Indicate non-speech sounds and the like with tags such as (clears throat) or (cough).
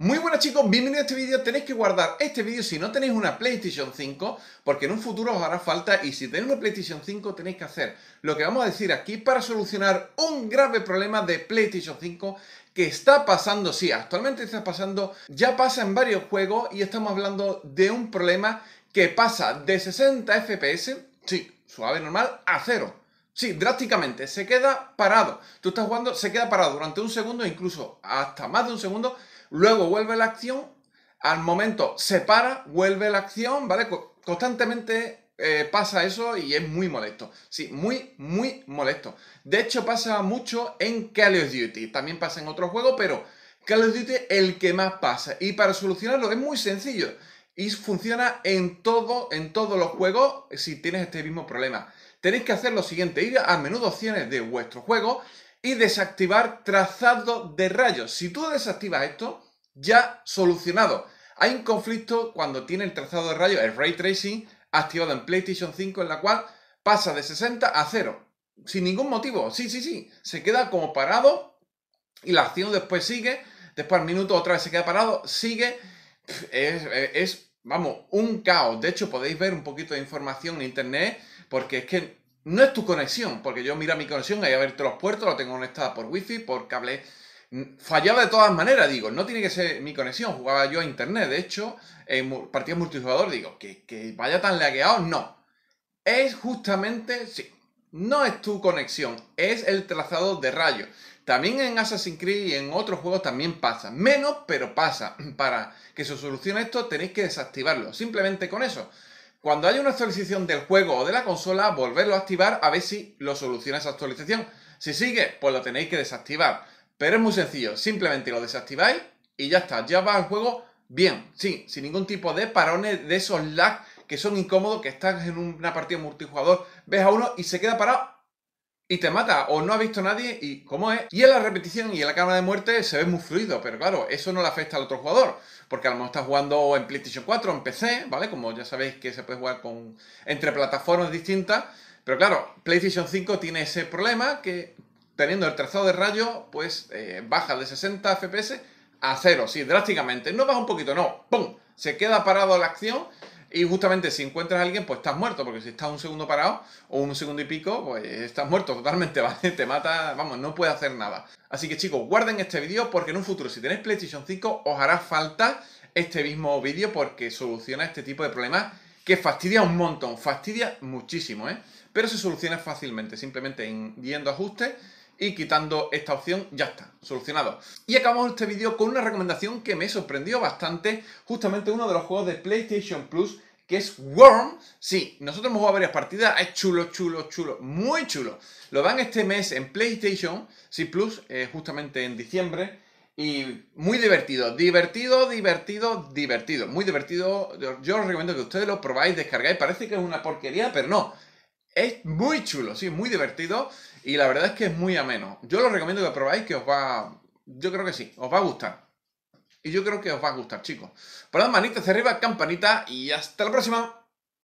Muy buenas chicos, bienvenidos a este vídeo. Tenéis que guardar este vídeo si no tenéis una PlayStation 5, porque en un futuro os hará falta y si tenéis una PlayStation 5 tenéis que hacer lo que vamos a decir aquí para solucionar un grave problema de PlayStation 5 que está pasando, sí, actualmente está pasando, ya pasa en varios juegos y estamos hablando de un problema que pasa de 60 FPS, sí, suave normal, a cero. Sí, drásticamente, se queda parado. Tú estás jugando, se queda parado durante un segundo, incluso hasta más de un segundo, luego vuelve la acción, al momento se para, vuelve la acción, ¿vale? Constantemente eh, pasa eso y es muy molesto. Sí, muy, muy molesto. De hecho, pasa mucho en Call of Duty. También pasa en otros juegos, pero Call of Duty el que más pasa. Y para solucionarlo es muy sencillo. Y funciona en todo, en todos los juegos si tienes este mismo problema tenéis que hacer lo siguiente, ir a menudo opciones de vuestro juego y desactivar trazado de rayos. Si tú desactivas esto, ya solucionado. Hay un conflicto cuando tiene el trazado de rayos, el ray tracing, activado en PlayStation 5, en la cual pasa de 60 a 0. Sin ningún motivo. Sí, sí, sí. Se queda como parado y la acción después sigue. Después al minuto otra vez se queda parado, sigue. es vamos, un caos. De hecho, podéis ver un poquito de información en internet, porque es que no es tu conexión, porque yo mira mi conexión, ahí a ver todos los puertos, lo tengo conectada por wifi, por cable. Mm, fallaba de todas maneras, digo, no tiene que ser mi conexión, jugaba yo a internet, de hecho, en eh, partidos multijugador, digo, que, que vaya tan lagueado, no. Es justamente, sí, no es tu conexión, es el trazado de rayos. También en Assassin's Creed y en otros juegos también pasa. Menos, pero pasa. (clears throat) Para que se solucione esto tenéis que desactivarlo. Simplemente con eso. Cuando haya una actualización del juego o de la consola, volverlo a activar a ver si lo soluciona esa actualización. Si sigue, pues lo tenéis que desactivar. Pero es muy sencillo. Simplemente lo desactiváis y ya está. Ya va el juego bien. Sí, sin ningún tipo de parones, de esos lags que son incómodos, que estás en una partida multijugador, ves a uno y se queda parado y te mata, o no ha visto nadie y cómo es. Y en la repetición y en la cámara de muerte se ve muy fluido, pero claro, eso no le afecta al otro jugador, porque a lo mejor estás jugando en PlayStation 4, en PC, ¿vale? Como ya sabéis que se puede jugar con entre plataformas distintas, pero claro, PlayStation 5 tiene ese problema que teniendo el trazado de rayo, pues eh, baja de 60 FPS a cero, sí, drásticamente. No baja un poquito, no, ¡pum! Se queda parado la acción y justamente si encuentras a alguien, pues estás muerto, porque si estás un segundo parado o un segundo y pico, pues estás muerto totalmente, (laughs) ¿vale? Te mata, vamos, no puede hacer nada. Así que chicos, guarden este vídeo porque en un futuro, si tenéis PlayStation 5, os hará falta este mismo vídeo porque soluciona este tipo de problemas que fastidia un montón, fastidia muchísimo, ¿eh? Pero se soluciona fácilmente, simplemente viendo ajustes y quitando esta opción ya está, solucionado. Y acabamos este vídeo con una recomendación que me sorprendió bastante, justamente uno de los juegos de PlayStation Plus que es Worm. Sí, nosotros hemos jugado varias partidas. Es chulo, chulo, chulo. Muy chulo. Lo dan este mes en PlayStation, sí, Plus, eh, justamente en diciembre. Y muy divertido, divertido, divertido, divertido. Muy divertido. Yo os recomiendo que ustedes lo probáis, descargáis. Parece que es una porquería, pero no. Es muy chulo, sí, muy divertido y la verdad es que es muy ameno. Yo lo recomiendo que probáis, que os va... Yo creo que sí, os va a gustar. Y yo creo que os va a gustar, chicos. Poned manitas hacia arriba, campanita y hasta la próxima.